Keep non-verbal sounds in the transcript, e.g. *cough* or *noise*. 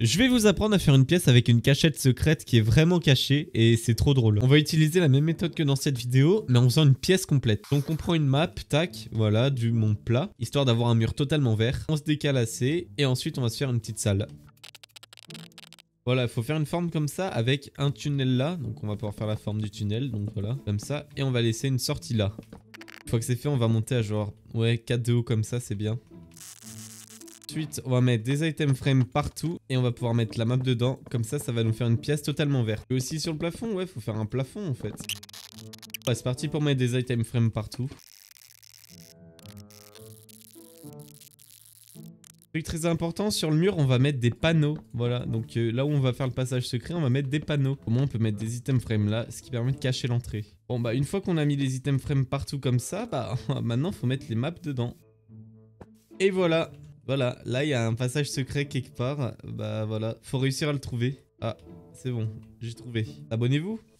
Je vais vous apprendre à faire une pièce avec une cachette secrète qui est vraiment cachée et c'est trop drôle. On va utiliser la même méthode que dans cette vidéo mais en faisant une pièce complète. Donc on prend une map, tac, voilà, du monde plat, histoire d'avoir un mur totalement vert. On se décale assez et ensuite on va se faire une petite salle. Voilà, il faut faire une forme comme ça avec un tunnel là. Donc on va pouvoir faire la forme du tunnel, donc voilà, comme ça. Et on va laisser une sortie là. Une fois que c'est fait, on va monter à genre, ouais, 4 de haut comme ça, c'est bien. Ensuite, on va mettre des item frames partout et on va pouvoir mettre la map dedans. Comme ça, ça va nous faire une pièce totalement verte. Et aussi sur le plafond, ouais, faut faire un plafond en fait. c'est parti pour mettre des item frames partout. Truc très important, sur le mur, on va mettre des panneaux. Voilà, donc euh, là où on va faire le passage secret, on va mettre des panneaux. Au moins, on peut mettre des item frames là, ce qui permet de cacher l'entrée. Bon, bah, une fois qu'on a mis les item frames partout comme ça, bah, *laughs* maintenant, faut mettre les maps dedans. Et voilà, voilà, là il y a un passage secret quelque part. Bah voilà, faut réussir à le trouver. Ah, c'est bon, j'ai trouvé. Abonnez-vous